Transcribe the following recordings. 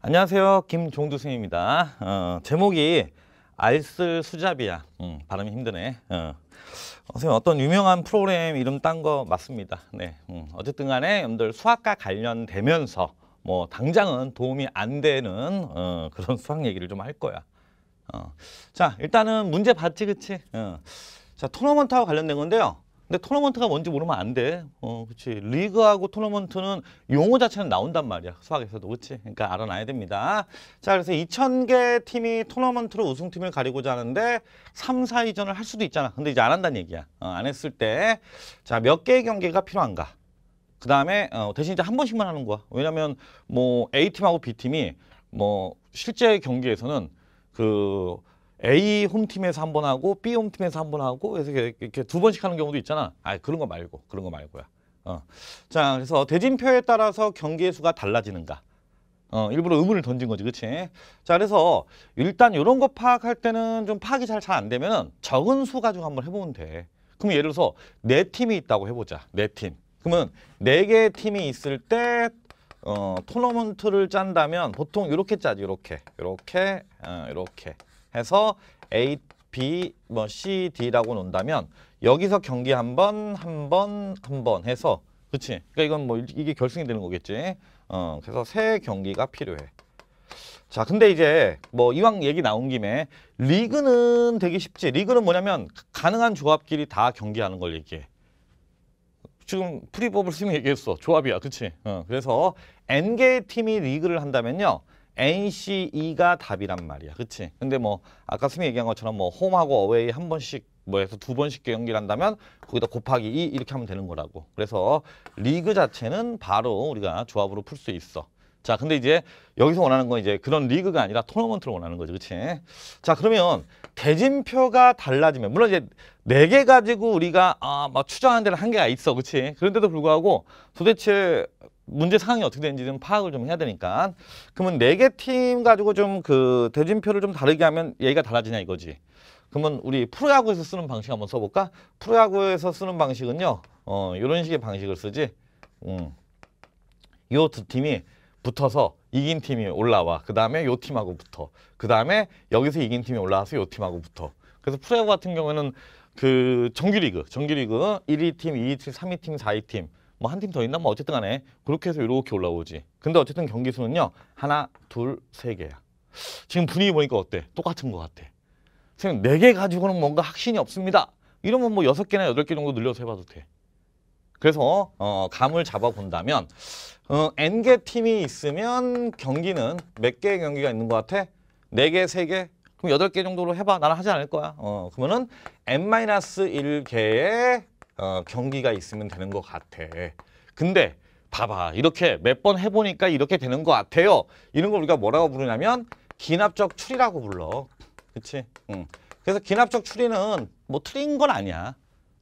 안녕하세요. 김종두승입니다. 어, 제목이 알쓸 수잡이야. 음, 발음이 힘드네. 어. 어 선생님 어떤 유명한 프로그램 이름 딴 거 맞습니다. 네. 음, 어쨌든 간에 여러분들 수학과 관련되면서 뭐 당장은 도움이 안 되는 어, 그런 수학 얘기를 좀 할 거야. 어. 자 일단은 문제 봤지 그치? 어. 자 토너먼트하고 관련된 건데요. 근데 토너먼트가 뭔지 모르면 안 돼. 어, 그렇지. 리그하고 토너먼트는 용어 자체는 나온단 말이야. 수학에서도. 그렇지. 그러니까 알아놔야 됩니다. 자, 그래서 2000개 팀이 토너먼트로 우승팀을 가리고자 하는데 3, 4위전을 할 수도 있잖아. 근데 이제 안 한다는 얘기야. 어, 안 했을 때 자, 몇 개의 경기가 필요한가? 그다음에 어, 대신 이제 한 번씩만 하는 거야. 왜냐면 뭐 A팀하고 B팀이 뭐 실제 경기에서는 그 A 홈팀에서 한 번 하고 B 홈팀에서 한 번 하고 그래서 이렇게, 이렇게 두 번씩 하는 경우도 있잖아. 아 그런 거 말고 그런 거 말고야. 어. 자 그래서 대진표에 따라서 경기의 수가 달라지는가. 어, 일부러 의문을 던진 거지, 그치? 자, 그래서 일단 이런 거 파악할 때는 좀 파악이 잘잘 안 되면 적은 수 가지고 한 번 해보면 돼. 그럼 예를 들어서 네 팀이 있다고 해보자, 네 팀. 그러면 네 개의 팀이 있을 때 어, 토너먼트를 짠다면 보통 이렇게 짜지, 이렇게, 이렇게, 어, 이렇게. 해서 A, B, 뭐 C, D라고 논다면 여기서 경기 한 번, 한 번, 한 번 해서 그치? 그러니까 이건 뭐 이게 결승이 되는 거겠지. 어, 그래서 세 경기가 필요해. 자, 근데 이제 뭐 이왕 얘기 나온 김에 리그는 되게 쉽지. 리그는 뭐냐면 가능한 조합끼리 다 경기하는 걸 얘기해. 지금 프리버블 팀윙 얘기했어. 조합이야. 그치? 어, 그래서 N개의 팀이 리그를 한다면요. NCE가 답이란 말이야. 그치? 근데 뭐 아까 선생님 얘기한 것처럼 뭐 홈하고 어웨이 한 번씩 뭐 해서 두 번씩 경기를 한다면 거기다 곱하기 2 이렇게 하면 되는 거라고. 그래서 리그 자체는 바로 우리가 조합으로 풀 수 있어. 자, 근데 이제 여기서 원하는 건 이제 그런 리그가 아니라 토너먼트를 원하는 거죠. 그치? 자, 그러면 대진표가 달라지면, 물론 이제 네 개 가지고 우리가 아, 막 추정하는 데는 한계가 있어. 그치? 그런데도 불구하고 도대체 문제 상황이 어떻게 되는지 좀 파악을 좀 해야 되니까 그러면 네 개 팀 가지고 좀 그 대진표를 좀 다르게 하면 얘기가 달라지냐 이거지 그러면 우리 프로야구에서 쓰는 방식 한번 써볼까? 프로야구에서 쓰는 방식은요 어요런 식의 방식을 쓰지 음. 요두 팀이 붙어서 이긴 팀이 올라와 그 다음에 요 팀하고 붙어 그 다음에 여기서 이긴 팀이 올라와서 요 팀하고 붙어 그래서 프로야구 같은 경우에는 그 정규리그 정규리그 1위 팀, 2위 팀, 3위 팀, 4위 팀 뭐한팀더 있나 뭐 어쨌든 간에 그렇게 해서 이렇게 올라오지. 근데 어쨌든 경기 수는요. 하나, 둘, 세 개야. 지금 분위기 보니까 어때? 똑같은 것 같아. 지금 네 개 가지고는 뭔가 확신이 없습니다. 이러면 뭐 여섯 개나 여덟 개 정도 늘려서 해봐도 돼. 그래서 어, 어 감을 잡아본다면 어, N개 팀이 있으면 경기는 몇 개의 경기가 있는 것 같아? 네개세개 그럼 여덟 개 정도로 해봐. 나는 하지 않을 거야. 어, 그러면은 N-1개의 어, 경기가 있으면 되는 것 같아. 근데 봐봐 이렇게 몇 번 해보니까 이렇게 되는 것 같아요. 이런 걸 우리가 뭐라고 부르냐면 기납적 추리라고 불러. 그치? 응. 그래서 기납적 추리는 뭐 틀린 건 아니야.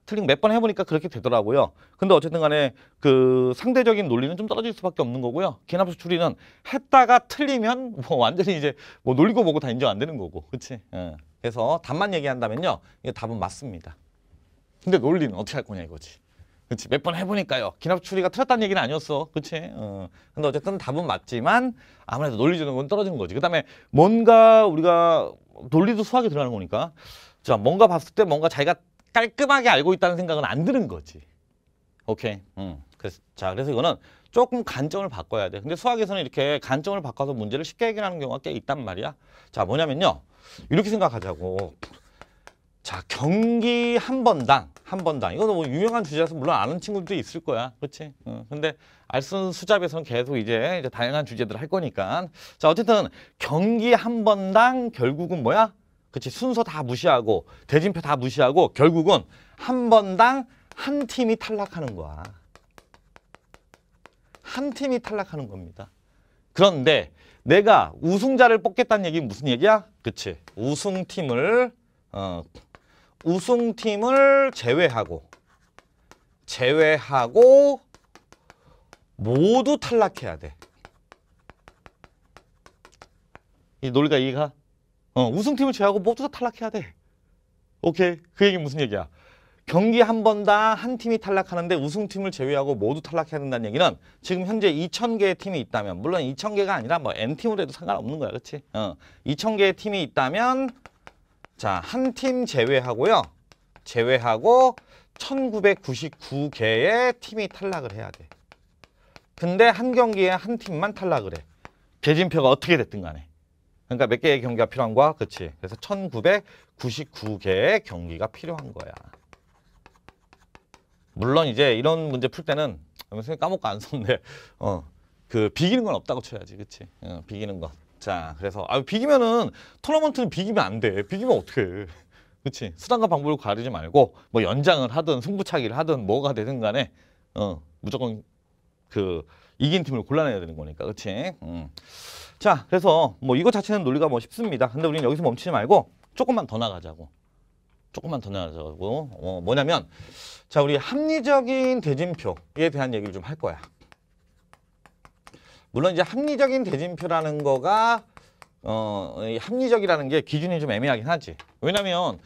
틀린 몇 번 해보니까 그렇게 되더라고요. 근데 어쨌든 간에 그 상대적인 논리는 좀 떨어질 수밖에 없는 거고요. 기납적 추리는 했다가 틀리면 뭐 완전히 이제 뭐 놀리고 보고 다 인정 안 되는 거고. 그치? 응. 그래서 답만 얘기한다면요. 이게 답은 맞습니다. 근데 논리는 어떻게 할 거냐 이거지. 그렇지 몇 번 해보니까요. 기납 추리가 틀렸다는 얘기는 아니었어. 그렇지. 어. 근데 어쨌든 답은 맞지만 아무래도 논리적인 건 떨어지는 거지. 그다음에 뭔가 우리가 논리도 수학에 들어가는 거니까 자 뭔가 봤을 때 뭔가 자기가 깔끔하게 알고 있다는 생각은 안 드는 거지. 오케이. 음. 그래서 자 그래서 이거는 조금 관점을 바꿔야 돼. 근데 수학에서는 이렇게 관점을 바꿔서 문제를 쉽게 해결하는 경우가 꽤 있단 말이야. 자 뭐냐면요. 이렇게 생각하자고. 자 경기 한 번당 한 번당 이거는 뭐 유명한 주제라서 물론 아는 친구들도 있을 거야 그렇지 어, 근데 알쓴 수잡에서는 계속 이제, 이제 다양한 주제들을 할 거니까 자 어쨌든 경기 한 번당 결국은 뭐야 그렇지 순서 다 무시하고 대진표 다 무시하고 결국은 한 번당 한 팀이 탈락하는 거야 한 팀이 탈락하는 겁니다 그런데 내가 우승자를 뽑겠다는 얘기는 무슨 얘기야 그치 우승팀을 어, 우승팀을 제외하고 제외하고 모두 탈락해야 돼. 이 논리가 이해가? 어, 우승팀을 제외하고 모두 다 탈락해야 돼. 오케이. 그 얘기 무슨 얘기야? 경기 한 번 다 한 팀이 탈락하는데 우승팀을 제외하고 모두 탈락해야 된다는 얘기는 지금 현재 2,000개의 팀이 있다면 물론 2,000개가 아니라 뭐 N팀으로 해도 상관없는 거야. 그렇지? 어, 2,000개의 팀이 있다면 자, 한 팀 제외하고요. 제외하고 1999개의 팀이 탈락을 해야 돼. 근데 한 경기에 한 팀만 탈락을 해. 개진표가 어떻게 됐든 간에. 그러니까 몇 개의 경기가 필요한 거야? 그치? 그래서 1999개의 경기가 필요한 거야. 물론 이제 이런 문제 풀 때는 까먹고 안 썼는데 어, 그 비기는 건 없다고 쳐야지. 그치? 어, 비기는 건. 자, 그래서 아 비기면은 토너먼트는 비기면 안 돼. 비기면 어떡해. 그치 수단과 방법을 가리지 말고 뭐 연장을 하든 승부차기를 하든 뭐가 되든 간에 어, 무조건 그 이긴 팀을 골라내야 되는 거니까. 그치 음. 자, 그래서 뭐 이거 자체는 논리가 뭐 쉽습니다. 근데 우리는 여기서 멈추지 말고 조금만 더 나가자고. 조금만 더 나가자고. 어, 뭐냐면 자, 우리 합리적인 대진표에 대한 얘기를 좀 할 거야. 물론 이제 합리적인 대진표라는 거가 어, 합리적이라는 게 기준이 좀 애매하긴 하지. 왜냐면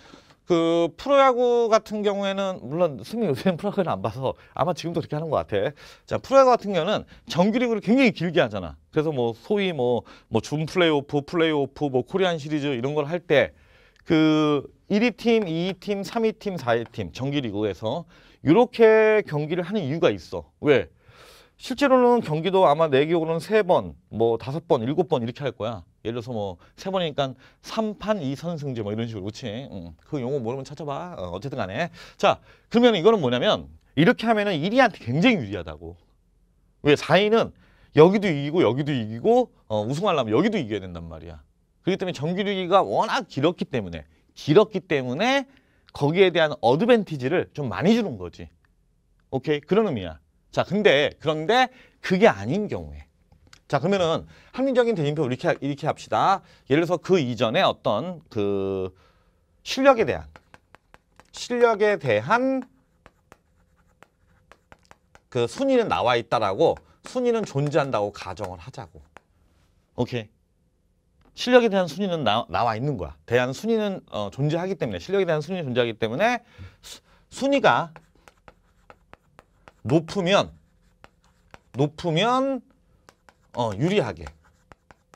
그 프로야구 같은 경우에는 물론 승리 요새는 프로야구를 안 봐서 아마 지금도 그렇게 하는 것 같아. 자 프로야구 같은 경우는 정규리그를 굉장히 길게 하잖아. 그래서 뭐 소위 뭐 뭐준 플레이오프, 플레이오프, 뭐 코리안 시리즈 이런 걸 할 때 그 1위 팀, 2위 팀, 3위 팀, 4위 팀 정규리그에서 이렇게 경기를 하는 이유가 있어. 왜? 실제로는 경기도 아마 내 기억으로는 세번뭐 다섯 번 일곱 번 이렇게 할 거야. 예를 들어서 뭐 세 번이니까 삼판이선승제뭐 이런 식으로 그치? 응. 그 용어 모르면 찾아봐. 어, 어쨌든 간에. 자 그러면 이거는 뭐냐면 이렇게 하면은 1위한테 굉장히 유리하다고. 왜 4위는 여기도 이기고 여기도 이기고 어, 우승하려면 여기도 이겨야 된단 말이야. 그렇기 때문에 정규리기가 워낙 길었기 때문에 길었기 때문에 거기에 대한 어드밴티지를 좀 많이 주는 거지. 오케이? 그런 의미야. 자, 근데 그런데 그게 아닌 경우에 자, 그러면은 합리적인 대진표 이렇게 이렇게 합시다. 예를 들어서 그 이전에 어떤 그 실력에 대한 실력에 대한 그 순위는 나와 있다라고 순위는 존재한다고 가정을 하자고. 오케이. 실력에 대한 순위는 나, 나와 있는 거야. 대한 순위는 어, 존재하기 때문에 실력에 대한 순위는 존재하기 때문에 수, 순위가 높으면 높으면 어, 유리하게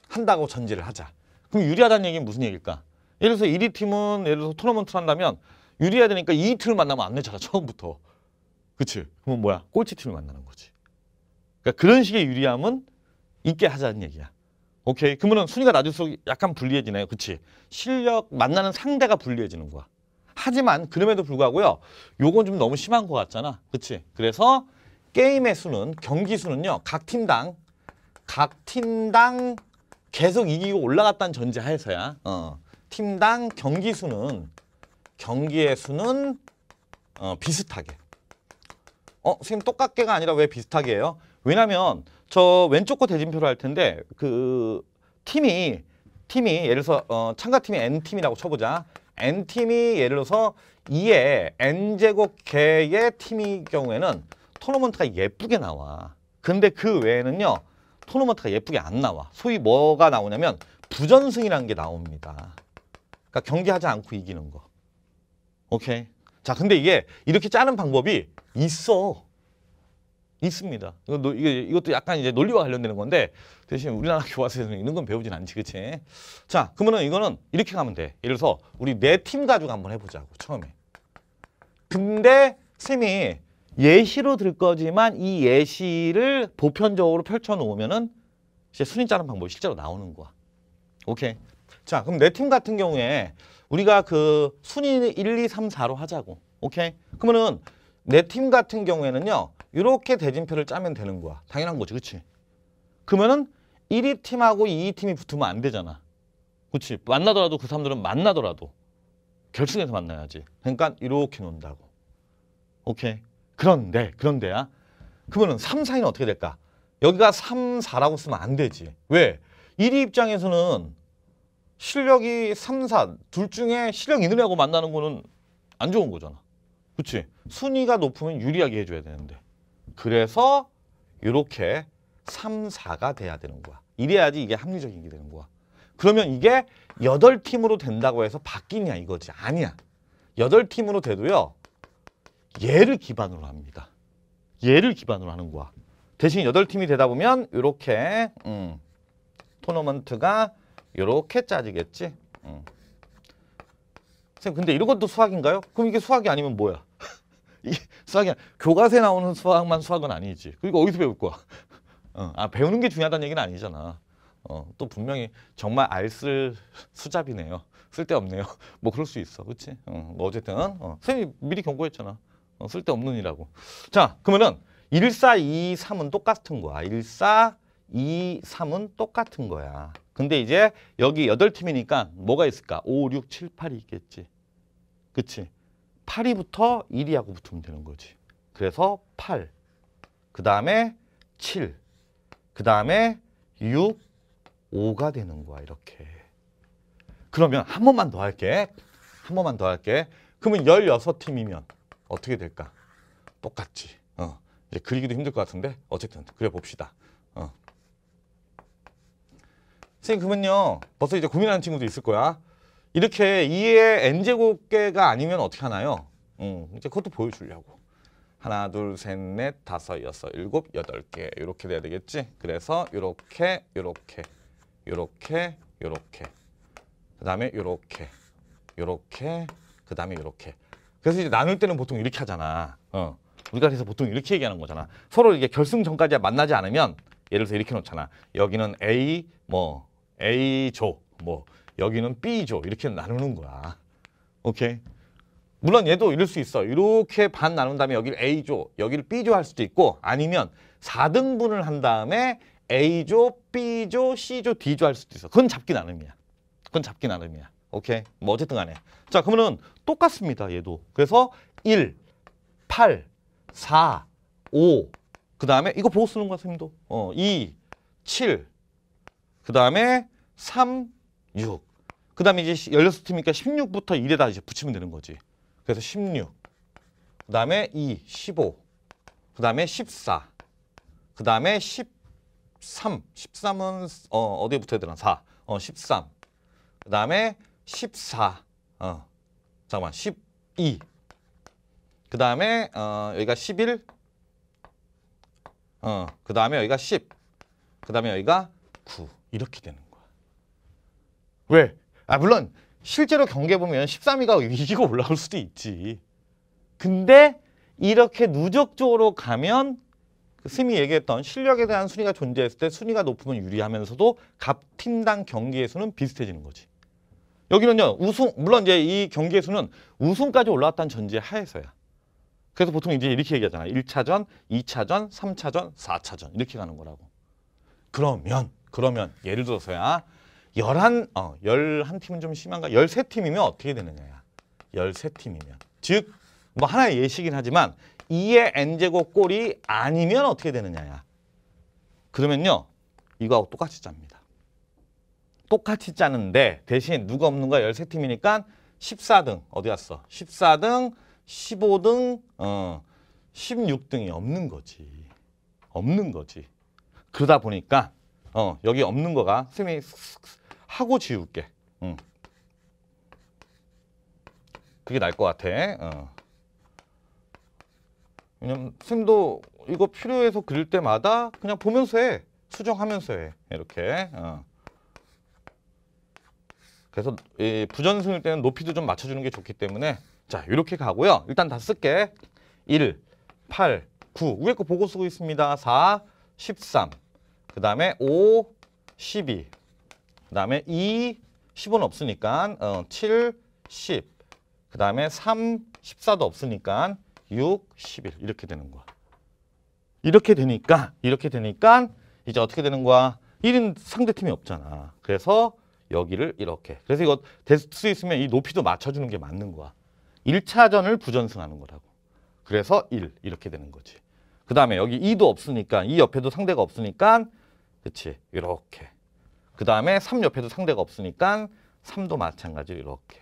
한다고 전제를 하자. 그럼 유리하다는 얘기는 무슨 얘기일까? 예를 들어서 1위 팀은 예를 들어서 토너먼트를 한다면 유리해야 되니까 2위 팀을 만나면 안 되잖아 처음부터. 그치? 그럼 뭐야? 꼴찌 팀을 만나는 거지. 그러니까 그런 식의 유리함은 있게 하자는 얘기야. 오케이. 그러면 순위가 낮을수록 약간 불리해지나요? 그치? 실력 만나는 상대가 불리해지는 거야. 하지만 그럼에도 불구하고요. 요건 좀 너무 심한 것 같잖아. 그치? 그래서 게임의 수는, 경기 수는요. 각 팀당, 각 팀당 계속 이기고 올라갔다는 전제하에서야. 어. 팀당 경기 수는, 경기의 수는 어, 비슷하게. 어, 선생님 똑같게가 아니라 왜 비슷하게 해요? 왜냐면 저 왼쪽 거 대진표로 할 텐데 그 팀이 팀이 예를 들어서 어, 참가팀이 N팀이라고 쳐보자. N팀이 예를 들어서 2에 N제곱 개의 팀이 경우에는 토너먼트가 예쁘게 나와. 근데 그 외에는요. 토너먼트가 예쁘게 안 나와. 소위 뭐가 나오냐면 부전승이라는 게 나옵니다. 그러니까 경기하지 않고 이기는 거. 오케이. 자, 근데 이게 이렇게 짜는 방법이 있어. 있습니다. 이거, 이것도 약간 이제 논리와 관련되는 건데 대신 우리나라 교과서에서는 이런 건 배우진 않지, 그치? 자, 그러면 이거는 이렇게 가면 돼. 예를 들어서 우리 네 팀 가지고 한번 해보자고, 처음에. 근데 쌤이 예시로 들 거지만 이 예시를 보편적으로 펼쳐놓으면은 이제 순위 짜는 방법이 실제로 나오는 거야. 오케이. 자, 그럼 내 팀 같은 경우에 우리가 그 순위 1, 2, 3, 4로 하자고. 오케이? 그러면은 내 팀 같은 경우에는요. 이렇게 대진표를 짜면 되는 거야. 당연한 거지, 그치? 그러면은 1위 팀하고 2위 팀이 붙으면 안 되잖아. 그렇 만나더라도 그 사람들은 만나더라도 결승에서 만나야지. 그러니까 이렇게 논다고. 오케이. 그런데 그런데야. 그러면은 3, 4위는 어떻게 될까? 여기가 3, 4라고 쓰면 안 되지. 왜? 1위 입장에서는 실력이 3, 4, 둘 중에 실력 있느냐고 만나는 거는 안 좋은 거잖아. 그치? 순위가 높으면 유리하게 해줘야 되는데. 그래서 이렇게 삼, 사가 돼야 되는 거야. 이래야지 이게 합리적인 게 되는 거야. 그러면 이게 여덟 팀으로 된다고 해서 바뀌냐 이거지. 아니야. 여덟 팀으로 돼도요. 얘를 기반으로 합니다. 얘를 기반으로 하는 거야. 대신 여덟 팀이 되다 보면 이렇게 음, 토너먼트가 이렇게 짜지겠지. 음. 선생님 근데 이런 것도 수학인가요? 그럼 이게 수학이 아니면 뭐야? 이게 수학이 야 교과서에 나오는 수학만 수학은 아니지. 그러니까 어디서 배울 거야? 어, 아 배우는 게 중요하다는 얘기는 아니잖아. 어, 또 분명히 정말 알쓸 수잡이네요. 쓸데없네요. 뭐 그럴 수 있어. 그치 어, 뭐 어쨌든 어, 선생님이 미리 경고했잖아. 어, 쓸데없는 이라고. 자, 그러면은 1, 4, 2, 3은 똑같은 거야. 1, 4, 2, 3은 똑같은 거야. 근데 이제 여기 8팀이니까 뭐가 있을까? 5, 6, 7, 8이 있겠지. 그치? 8이부터 1이하고 붙으면 되는 거지. 그래서 8. 그 다음에 7. 그 다음에 6, 5가 되는 거야 이렇게. 그러면 한 번만 더 할게. 한 번만 더 할게. 그러면 16팀이면 어떻게 될까? 똑같지. 어. 이제 그리기도 힘들 것 같은데 어쨌든 그려봅시다. 어. 선생님 그러면요. 벌써 이제 고민하는 친구도 있을 거야. 이렇게 2의 n 제곱계가 아니면 어떻게 하나요? 음, 이제 그것도 보여주려고. 하나, 둘, 셋, 넷, 다섯, 여섯, 일곱, 여덟 개 이렇게 돼야 되겠지? 그래서 이렇게, 이렇게, 이렇게, 이렇게 그 다음에 이렇게, 이렇게, 그 다음에 이렇게 그래서 이제 나눌 때는 보통 이렇게 하잖아. 어. 우리가 그래서 보통 이렇게 얘기하는 거잖아. 서로 이게 결승전까지 만나지 않으면 예를 들어서 이렇게 놓잖아. 여기는 A, 뭐 A조, 뭐 여기는 B조 이렇게 나누는 거야. 오케이? 물론 얘도 이럴 수 있어. 이렇게 반 나눈 다음에 여기를 A조, 여기를 B조 할 수도 있고 아니면 4등분을 한 다음에 A조, B조, C조, D조 할 수도 있어. 그건 잡기 나름이야. 그건 잡기 나름이야. 오케이? 뭐 어쨌든 간에. 자, 그러면은 똑같습니다. 얘도. 그래서 1, 8, 4, 5. 그 다음에 이거 보고 쓰는 거야, 선생님도. 어, 2, 7. 그 다음에 3, 6. 그 다음에 이제 16팀이니까 16부터 1에다 이제 붙이면 되는 거지. 그래서 16. 그 다음에 2, 15. 그 다음에 14. 그 다음에 13. 13은 어, 어디에 붙어야 되나? 4. 어, 13. 그 다음에 14. 어, 잠깐만, 12. 그 다음에 어, 여기가 11. 어, 그 다음에 여기가 10. 그 다음에 여기가 9. 이렇게 되는 거야. 왜? 아, 물론 실제로 경기 보면 13위가 이기고 올라올 수도 있지. 근데 이렇게 누적적으로 가면 그 스미 얘기했던 실력에 대한 순위가 존재했을 때 순위가 높으면 유리하면서도 각 팀당 경기에서는 비슷해지는 거지. 여기는요. 우승 물론 이제 이경기에서는 우승까지 올라왔다는 전제 하에서야. 그래서 보통 이제 이렇게 얘기하잖아. 1차전, 2차전, 3차전, 4차전 이렇게 가는 거라고. 그러면 그러면 예를 들어서야 열한 어, 열한 팀은좀 심한가? 열세 팀이면 어떻게 되느냐. 야 열세 팀이면 즉, 뭐 하나의 예시긴 하지만 이의 n제곱 꼴이 아니면 어떻게 되느냐. 야 그러면요. 이거하고 똑같이 짭니다. 똑같이 짜는데 대신 누가 없는가? 열세 팀이니까 십사 등 어디 갔어? 십사 등 십오 등 어, 십육 등이 없는 거지. 없는 거지. 그러다 보니까 어, 여기 없는 거가 선생님이 하고 지울게. 응. 그게 나을 것 같아. 어. 왜냐면 쌤도 이거 필요해서 그릴 때마다 그냥 보면서 해. 수정하면서 해. 이렇게. 어. 그래서 이 부전승일 때는 높이도 좀 맞춰주는 게 좋기 때문에 자 이렇게 가고요. 일단 다 쓸게. 1, 8, 9 위에 거 보고 쓰고 있습니다. 4, 13그 다음에 5, 12그 다음에 2, 10은 없으니까 어, 7, 10. 그 다음에 3, 14도 없으니까 6, 11 이렇게 되는 거야. 이렇게 되니까 이렇게 되니까 이제 어떻게 되는 거야? 1인 상대팀이 없잖아. 그래서 여기를 이렇게. 그래서 이거 될 수 있으면 이 높이도 맞춰주는 게 맞는 거야. 1차전을 부전승하는 거라고. 그래서 1 이렇게 되는 거지. 그 다음에 여기 2도 없으니까 이 옆에도 상대가 없으니까 그치 이렇게 그 다음에 3 옆에도 상대가 없으니까 3도 마찬가지로 이렇게.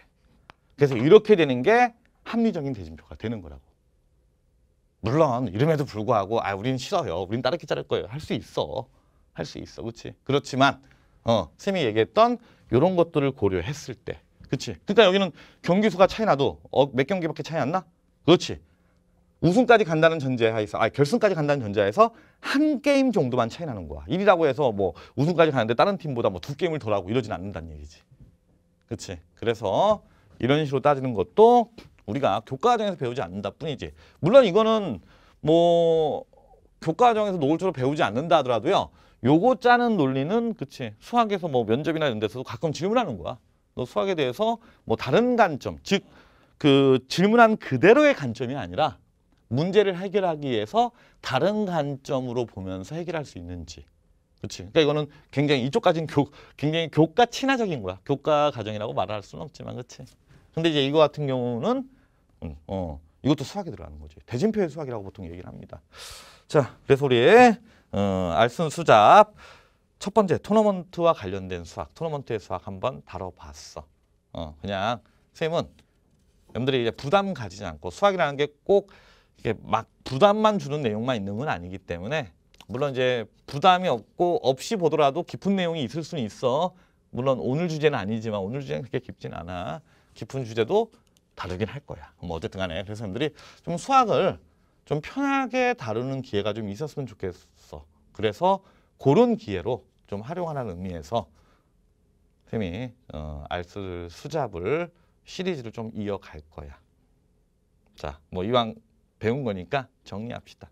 그래서 이렇게 되는 게 합리적인 대진표가 되는 거라고. 물론 이름에도 불구하고 아 우린 싫어요. 우린 다르게 자를 거예요. 할 수 있어. 할 수 있어. 그렇지? 그렇지만 어, 쌤이 얘기했던 이런 것들을 고려했을 때 그렇지? 그러니까 여기는 경기수가 차이 나도 어, 몇 경기밖에 차이 안 나? 그렇지? 우승까지 간다는 전제하에서 아 결승까지 간다는 전제하에서 한 게임 정도만 차이 나는 거야. 1위라고 해서 뭐 우승까지 가는데 다른 팀보다 뭐 두 게임을 덜하고 이러진 않는다는 얘기지. 그렇지. 그래서 이런 식으로 따지는 것도 우리가 교과과정에서 배우지 않는다 뿐이지. 물론 이거는 뭐 교과과정에서 노골적으로 배우지 않는다 하더라도요. 요거 짜는 논리는 그치 수학에서 뭐 면접이나 이런 데서도 가끔 질문하는 거야. 너 수학에 대해서 뭐 다른 관점, 즉 그 질문한 그대로의 관점이 아니라 문제를 해결하기 위해서 다른 관점으로 보면서 해결할 수 있는지. 그치 그러니까 이거는 굉장히 이쪽까지는 교, 굉장히 교과 친화적인 거야. 교과 과정이라고 말할 수는 없지만 그렇 근데 이제 이거 같은 경우는 음, 어, 이것도 수학에 들어가는 거지. 대진표의 수학이라고 보통 얘기를 합니다. 자, 그래서 우리 어, 알순 수잡 첫 번째 토너먼트와 관련된 수학, 토너먼트의 수학 한번 다뤄봤어. 어, 그냥 쌤은 여러분들이 이제 부담 가지지 않고 수학이라는 게꼭 이게 막 부담만 주는 내용만 있는 건 아니기 때문에 물론 이제 부담이 없고 없이 보더라도 깊은 내용이 있을 수는 있어. 물론 오늘 주제는 아니지만 오늘 주제는 그렇게 깊진 않아. 깊은 주제도 다르긴할 거야. 뭐 어쨌든 간에 그래서 사람들이 좀 수학을 좀 편하게 다루는 기회가 좀 있었으면 좋겠어. 그래서 그런 기회로 좀 활용하라는 의미에서 쌤이 어, 알쓸 수잡을 시리즈를 좀 이어갈 거야. 자, 뭐 이왕 배운 거니까 정리합시다.